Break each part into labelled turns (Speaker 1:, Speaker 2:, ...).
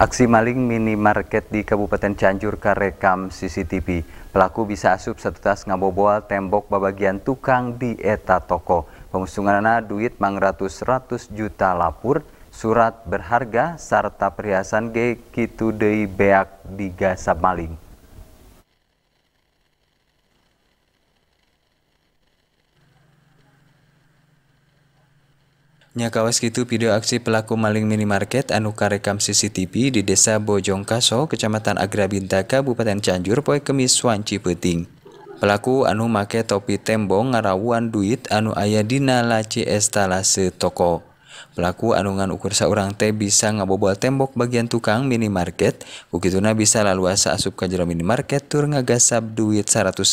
Speaker 1: Aksi maling minimarket di Kabupaten Cianjur karekam CCTV. Pelaku bisa asup satu tas ngabobol tembok babagian tukang di eta toko. Pemusunganana duit mang ratus ratus juta lapur, surat berharga, serta perhiasan ge kitu beak digasab maling. Nya kawas gitu video aksi pelaku maling minimarket anu karekam CCTV di desa Bojongkaso, kecamatan Agrabinta, Kabupaten Cianjur, poe kemis wanci peting. Pelaku anu make topi tembong ngarawuan duit anu ayah dina laci estalase toko. Pelaku anungan ukur seorang teh bisa ngabobol tembok bagian tukang minimarket, bukituna bisa laluasa asup ke jero minimarket tur ngagasab duit 150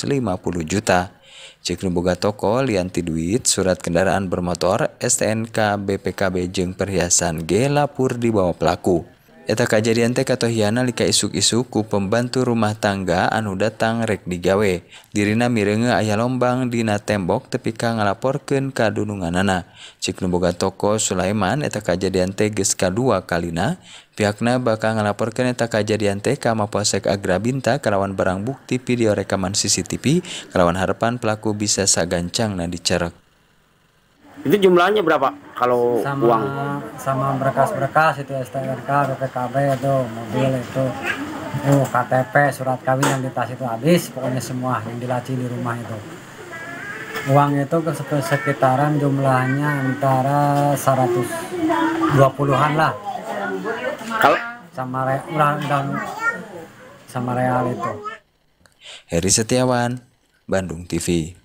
Speaker 1: juta. Cek nu boga toko, lianti duit, surat kendaraan bermotor, STNK, BPKB jeng perhiasan gelapur di bawah pelaku. kejadian TK Tohiana lika isuk-isuku pembantu rumah tangga anuda Tangerrek digawe Dirina mirenge ayaah lombang Dina tembok tepka ngalaporkan kadunungan Nana chik numboga toko Sulaiman eta kejadian tegs K2 kalina pina bakal ngalaporkan neeta kajjadian TK mauposek Agra binta kalawan barang buktipi di rekaman CCTV kelawan Harpan pelaku bisa sag ganancang dan dicek
Speaker 2: Itu jumlahnya berapa kalau sama, uang? Sama berkas-berkas itu STNK, BPKB itu, mobil itu, uh, KTP, surat kawin yang di tas itu habis, pokoknya semua yang dilaci di rumah itu. Uang itu sekitaran jumlahnya antara
Speaker 1: 120-an lah.
Speaker 2: Kalau sama real ulang, sama real itu.
Speaker 1: Heri Setiawan, Bandung TV.